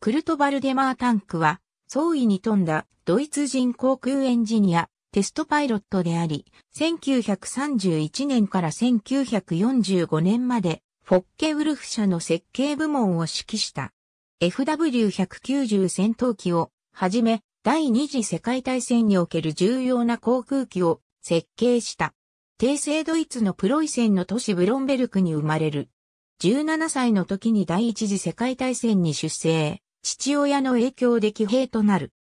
クルト・バルデマータンクは、創意に富んだドイツ人航空エンジニア、テストパイロットであり、1931年から1945年まで、フォッケウルフ社の設計部門を指揮した。FW190 戦闘機をはじめ、第二次世界大戦における重要な航空機を設計した。帝政ドイツのプロイセンの都市ブロンベルクに生まれる。17歳の時に第一次世界大戦に出征。父親の影響で騎兵となる。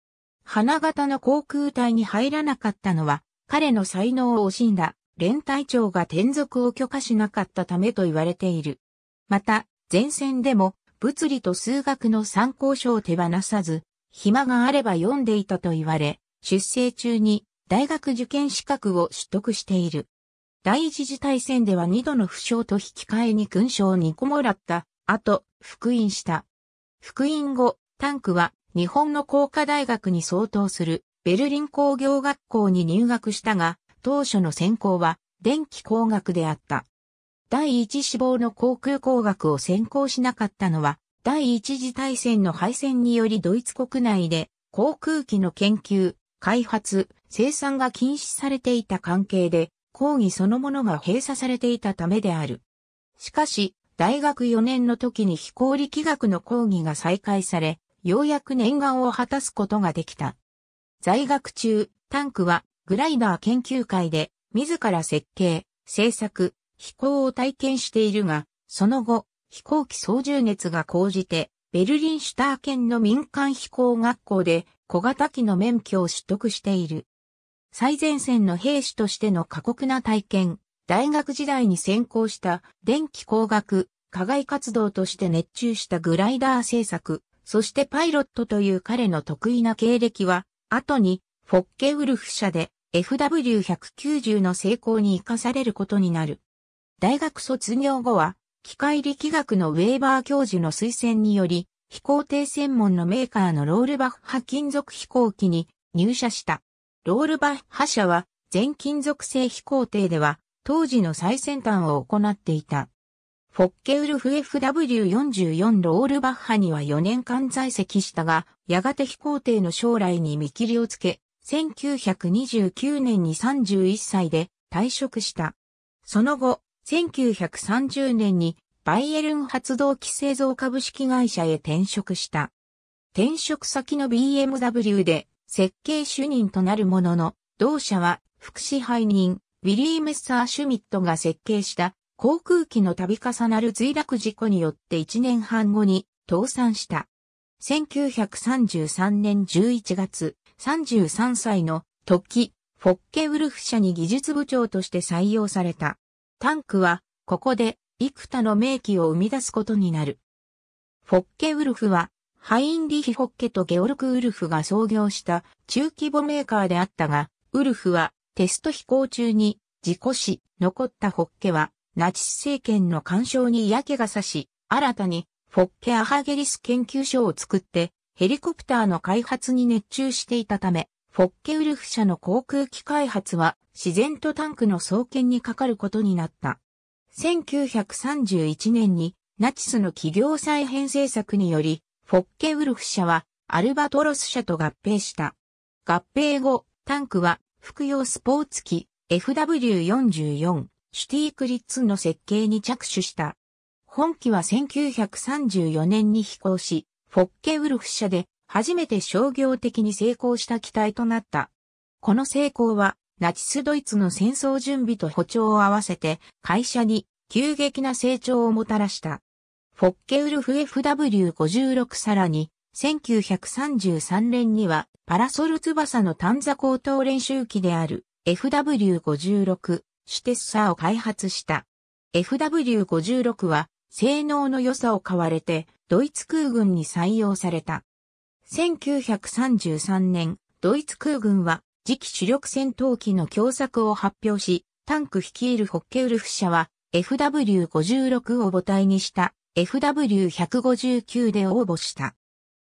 花形の航空隊に入らなかったのは、彼の才能を惜しんだ、連隊長が転属を許可しなかったためと言われている。また、前線でも、物理と数学の参考書を手放さず、暇があれば読んでいたと言われ、出生中に大学受験資格を取得している。第一次大戦では二度の負傷と引き換えに勲章2個もらった、後、復員した。福音後、タンクは日本の工科大学に相当するベルリン工業学校に入学したが、当初の専攻は電気工学であった。第一志望の航空工学を専攻しなかったのは、第一次大戦の敗戦によりドイツ国内で航空機の研究、開発、生産が禁止されていた関係で、講義そのものが閉鎖されていたためである。しかし、大学4年の時に非行力学の講義が再開され、ようやく念願を果たすことができた。在学中、タンクはグライダー研究会で自ら設計、製作、飛行を体験しているが、その後、飛行機操縦熱が高じて、ベルリンシュター県の民間飛行学校で小型機の免許を取得している。最前線の兵士としての過酷な体験、大学時代に専攻した電気工学、課外活動として熱中したグライダー制作、そしてパイロットという彼の得意な経歴は、後にフォッケウルフ社で FW190 の成功に活かされることになる。大学卒業後は、機械力学のウェーバー教授の推薦により、飛行艇専門のメーカーのロールバッハ金属飛行機に入社した。ロールバッハ社は全金属製飛行艇では当時の最先端を行っていた。フォッケウルフ FW44 ロールバッハには4年間在籍したが、やがて飛行艇の将来に見切りをつけ、1929年に31歳で退職した。その後、1930年にバイエルン発動機製造株式会社へ転職した。転職先の BMW で設計主任となるものの、同社は副支配人、ウィリー・メッサー・シュミットが設計した航空機の度重なる墜落事故によって1年半後に倒産した。1933年11月、33歳の時、フォッケウルフ社に技術部長として採用された。タンクは、ここで、幾多の名機を生み出すことになる。フォッケウルフは、ハインリヒ・フォッケとゲオルク・ウルフが創業した中規模メーカーであったが、ウルフはテスト飛行中に事故死、残ったホッケは、ナチス政権の干渉に嫌気がさし、新たに、フォッケ・アハゲリス研究所を作って、ヘリコプターの開発に熱中していたため、フォッケウルフ社の航空機開発は、自然とタンクの創建にかかることになった。1931年に、ナチスの企業再編政策により、フォッケウルフ社は、アルバトロス社と合併した。合併後、タンクは服用スポーツ機 FW44 シュティークリッツの設計に着手した。本機は1934年に飛行し、フォッケウルフ社で初めて商業的に成功した機体となった。この成功は、ナチスドイツの戦争準備と歩調を合わせて会社に急激な成長をもたらした。フォッケウルフ FW56 さらに1933年にはパラソル翼の短座高等練習機である FW56 シュテッサーを開発した。FW56 は性能の良さを買われてドイツ空軍に採用された。1933年、ドイツ空軍は次期主力戦闘機の共作を発表し、タンク率いるホッケウルフ社は FW56 を母体にした FW159 で応募した。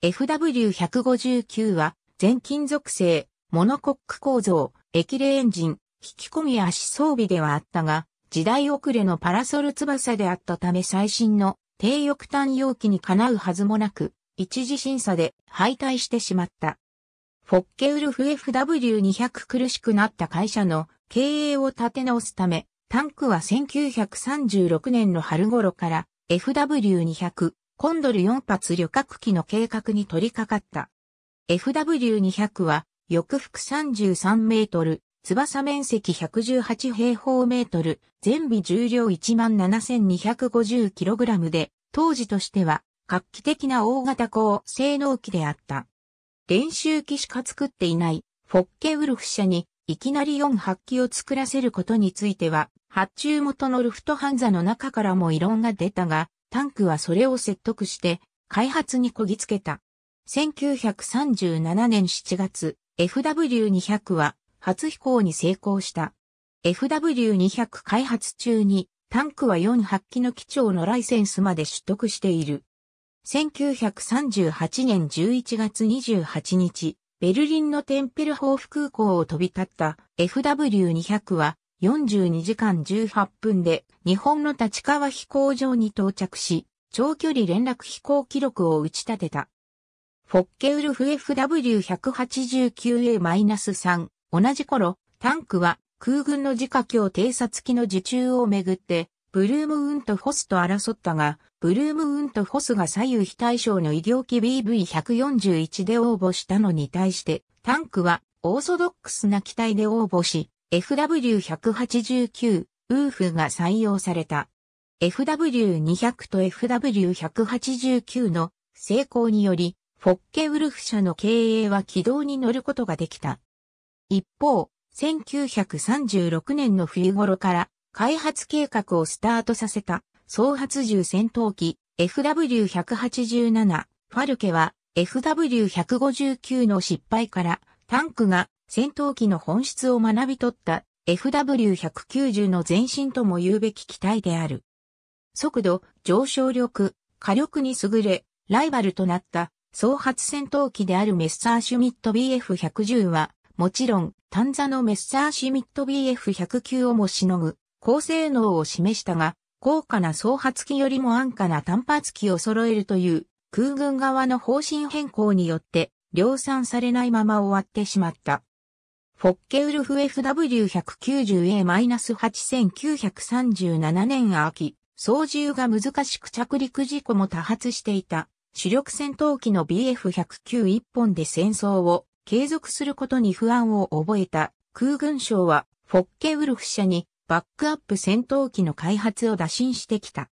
FW159 は、全金属製、モノコック構造、液冷エンジン、引き込み足装備ではあったが、時代遅れのパラソル翼であったため最新の低翼端容器にかなうはずもなく、一時審査で敗退してしまった。フォッケウルフ FW200 苦しくなった会社の経営を立て直すため、タンクは1936年の春頃から FW200 コンドル4発旅客機の計画に取り掛かった。FW200 は、翼幅33メートル、翼面積118平方メートル、全備重量 17,250kg で、当時としては画期的な大型高性能機であった。練習機しか作っていないフォッケウルフ社にいきなり4発機を作らせることについては、発注元のルフトハンザの中からも異論が出たが、タンクはそれを説得して開発にこぎつけた。1937年7月、FW200 は初飛行に成功した。FW200 開発中にタンクは4発機の機長のライセンスまで取得している。1938年11月28日、ベルリンのテンペルホーフ空港を飛び立った FW200 は42時間18分で日本の立川飛行場に到着し、長距離連絡飛行記録を打ち立てた。フォッケウルフ FW189A-3 同じ頃、タンクは空軍の自家境偵察機の受注をめぐって、ブルームウントホスと争ったが、ブルームウントホスが左右非対称の医療機 BV141 で応募したのに対して、タンクはオーソドックスな機体で応募し、FW189 ウーフが採用された。FW200 と FW189 の成功により、フォッケウルフ社の経営は軌道に乗ることができた。一方、1936年の冬頃から開発計画をスタートさせた総発銃戦闘機 FW187 ファルケは FW159 の失敗からタンクが戦闘機の本質を学び取った FW190 の前身とも言うべき機体である。速度、上昇力、火力に優れ、ライバルとなった総発戦闘機であるメッサーシュミット BF110 は、もちろん、タンザのメッサーシュミット BF109 をもしのぐ、高性能を示したが、高価な総発機よりも安価な単発機を揃えるという、空軍側の方針変更によって、量産されないまま終わってしまった。フォッケウルフ FW190A-8937 年秋、操縦が難しく着陸事故も多発していた、主力戦闘機の BF109 一本で戦争を継続することに不安を覚えた空軍省は、フォッケウルフ社にバックアップ戦闘機の開発を打診してきた。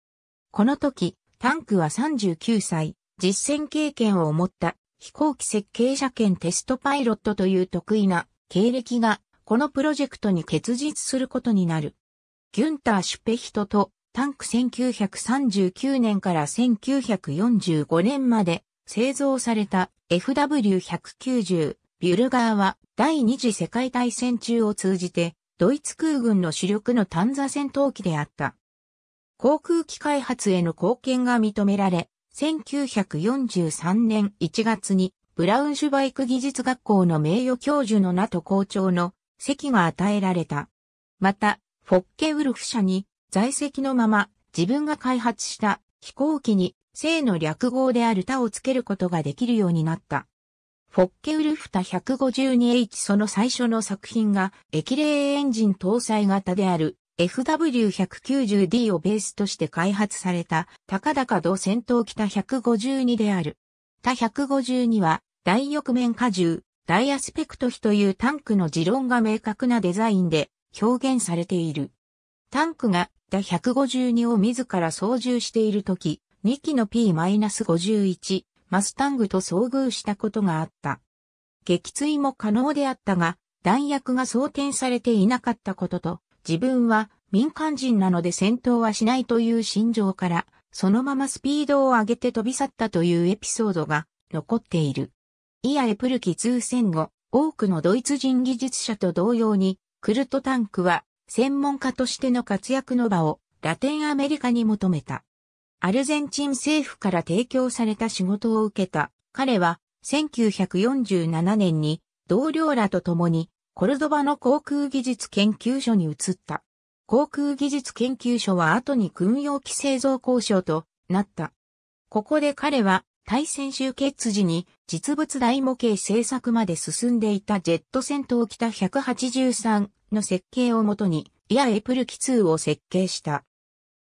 この時、タンクは39歳、実戦経験を持った飛行機設計者兼テストパイロットという得意な経歴がこのプロジェクトに結実することになる。ギュンター・シュペヒトとタンク1939年から1945年まで製造された FW190 ビュルガーは第二次世界大戦中を通じてドイツ空軍の主力のンザ戦闘機であった。航空機開発への貢献が認められ、1943年1月にブラウンシュバイク技術学校の名誉教授の名と校長の席が与えられた。また、フォッケウルフ社に在籍のまま自分が開発した飛行機に性の略号である他をつけることができるようになった。フォッケウルフタ 152H その最初の作品が液冷エンジン搭載型である FW190D をベースとして開発された高々同戦闘機タ152である。他152は、大翼面荷重、大アスペクト比というタンクの持論が明確なデザインで表現されている。タンクが他152を自ら操縦しているとき、2機の P-51 マスタングと遭遇したことがあった。撃墜も可能であったが、弾薬が装填されていなかったことと、自分は民間人なので戦闘はしないという心情から、そのままスピードを上げて飛び去ったというエピソードが残っている。イアエプルキ2戦後、多くのドイツ人技術者と同様に、クルトタンクは専門家としての活躍の場をラテンアメリカに求めた。アルゼンチン政府から提供された仕事を受けた彼は1947年に同僚らと共にコルドバの航空技術研究所に移った。航空技術研究所は後に軍用機製造交渉となった。ここで彼は対戦終結時に実物大模型製作まで進んでいたジェット戦闘北183の設計をもとにイアエプルキ2を設計した。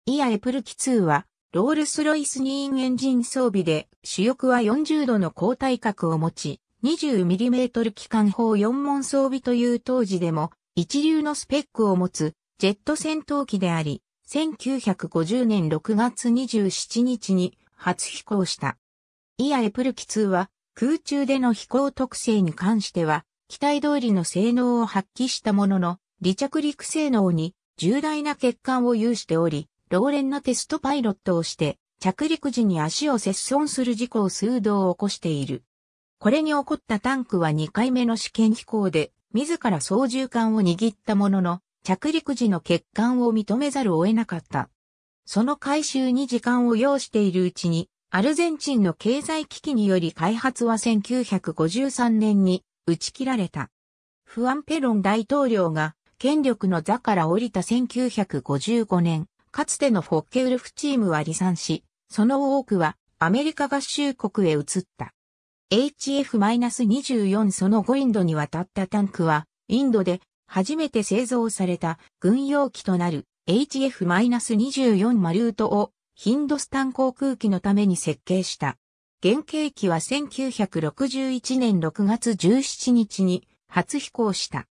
イアエプルキ2はロールスロイス2インエンジン装備で主翼は40度の高体角を持ち 20mm 機関砲4門装備という当時でも一流のスペックを持つジェット戦闘機であり、1950年6月27日に初飛行した。イアエプル機2は空中での飛行特性に関しては、機体通りの性能を発揮したものの、離着陸性能に重大な欠陥を有しており、老練なテストパイロットをして、着陸時に足を切損する事故を数度起こしている。これに起こったタンクは2回目の試験飛行で、自ら操縦桿を握ったものの、着陸時の欠陥を認めざるを得なかった。その回収に時間を要しているうちに、アルゼンチンの経済危機により開発は1953年に打ち切られた。フアン・ペロン大統領が権力の座から降りた1955年、かつてのフォッケウルフチームは離散し、その多くはアメリカ合衆国へ移った。HF-24 その後インドに渡ったタンクは、インドで初めて製造された軍用機となる HF-24 マルートをヒンドスタン航空機のために設計した。原型機は1961年6月17日に初飛行した。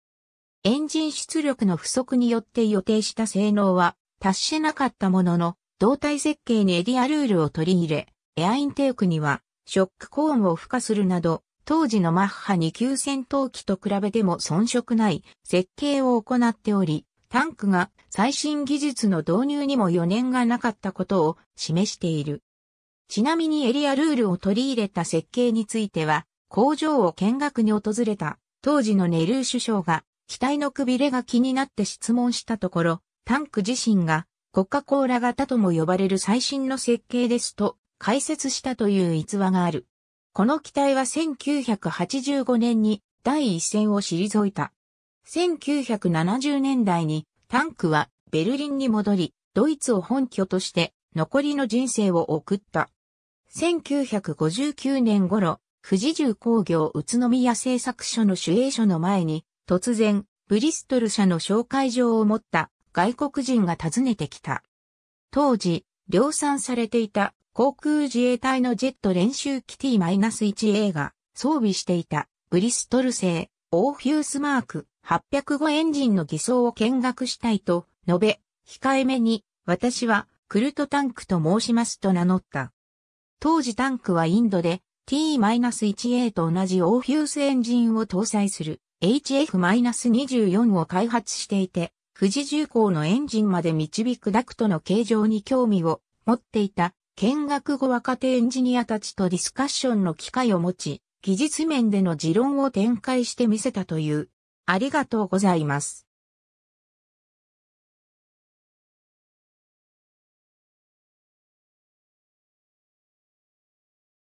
エンジン出力の不足によって予定した性能は達してなかったものの、胴体設計にエディアルールを取り入れ、エアインテークにはショックコーンを付加するなど、当時のマッハ2級戦闘機と比べても遜色ない設計を行っており、タンクが最新技術の導入にも余念がなかったことを示している。ちなみにエリアルールを取り入れた設計については、工場を見学に訪れた当時のネルー首相が機体のくびれが気になって質問したところ、タンク自身が国家コーラ型とも呼ばれる最新の設計ですと解説したという逸話がある。この機体は1985年に第一線を退いた。1970年代にタンクはベルリンに戻り、ドイツを本拠として残りの人生を送った。1959年頃、富士重工業宇都宮製作所の守衛所の前に、突然、ブリストル社の紹介状を持った外国人が訪ねてきた。当時、量産されていた航空自衛隊のジェット練習機 T-1A が装備していたブリストル製オーフュースマーク805エンジンの偽装を見学したいと述べ、控えめに私はクルトタンクと申しますと名乗った。当時タンクはインドで T-1A と同じオーフュースエンジンを搭載する HF-24 を開発していて、富士重工のエンジンまで導くダクトの形状に興味を持っていた見学後若手エンジニアたちとディスカッションの機会を持ち、技術面での持論を展開してみせたという。ありがとうございます。